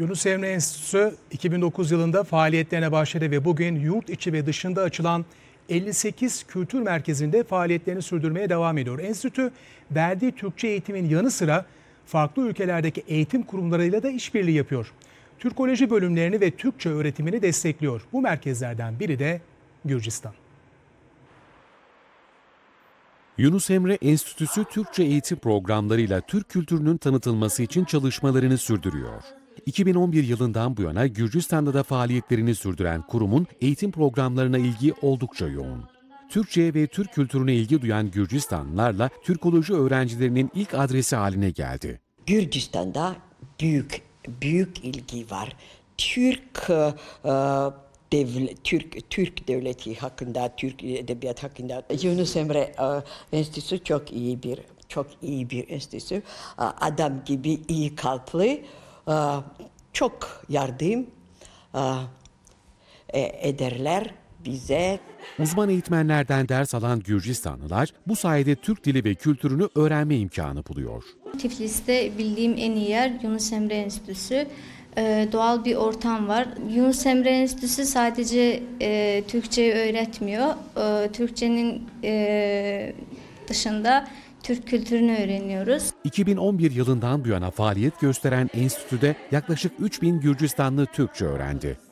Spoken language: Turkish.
Yunus Emre Enstitüsü 2009 yılında faaliyetlerine başladı ve bugün yurt içi ve dışında açılan 58 kültür merkezinde faaliyetlerini sürdürmeye devam ediyor. Enstitü verdiği Türkçe eğitimin yanı sıra farklı ülkelerdeki eğitim kurumlarıyla da işbirliği yapıyor. Türkoloji bölümlerini ve Türkçe öğretimini destekliyor. Bu merkezlerden biri de Gürcistan. Yunus Emre Enstitüsü Türkçe eğitim programlarıyla Türk kültürünün tanıtılması için çalışmalarını sürdürüyor. 2011 yılından bu yana Gürcistan'da da faaliyetlerini sürdüren kurumun eğitim programlarına ilgi oldukça yoğun. Türkçe ve Türk kültürüne ilgi duyan Gürcistanlılarla Türkoloji öğrencilerinin ilk adresi haline geldi. Gürcistan'da büyük büyük ilgi var. Türk e, e devlet, Türk Türk devleti hakkında, Türk edebiyat hakkında Yunus Emre e, Enstitüsü çok iyi bir çok iyi bir enstitüsü. E, adam gibi iyi kalpli ee, çok yardım ee, e, ederler bize. Uzman eğitmenlerden ders alan Gürcistanlılar bu sayede Türk dili ve kültürünü öğrenme imkanı buluyor. Tiflis'te bildiğim en iyi yer Yunus Emre Enstitüsü. Ee, doğal bir ortam var. Yunus Emre Enstitüsü sadece e, Türkçeyi öğretmiyor. E, Türkçenin e, dışında Türk kültürünü öğreniyoruz. 2011 yılından bu yana faaliyet gösteren enstitüde yaklaşık 3000 Gürcistanlı Türkçe öğrendi.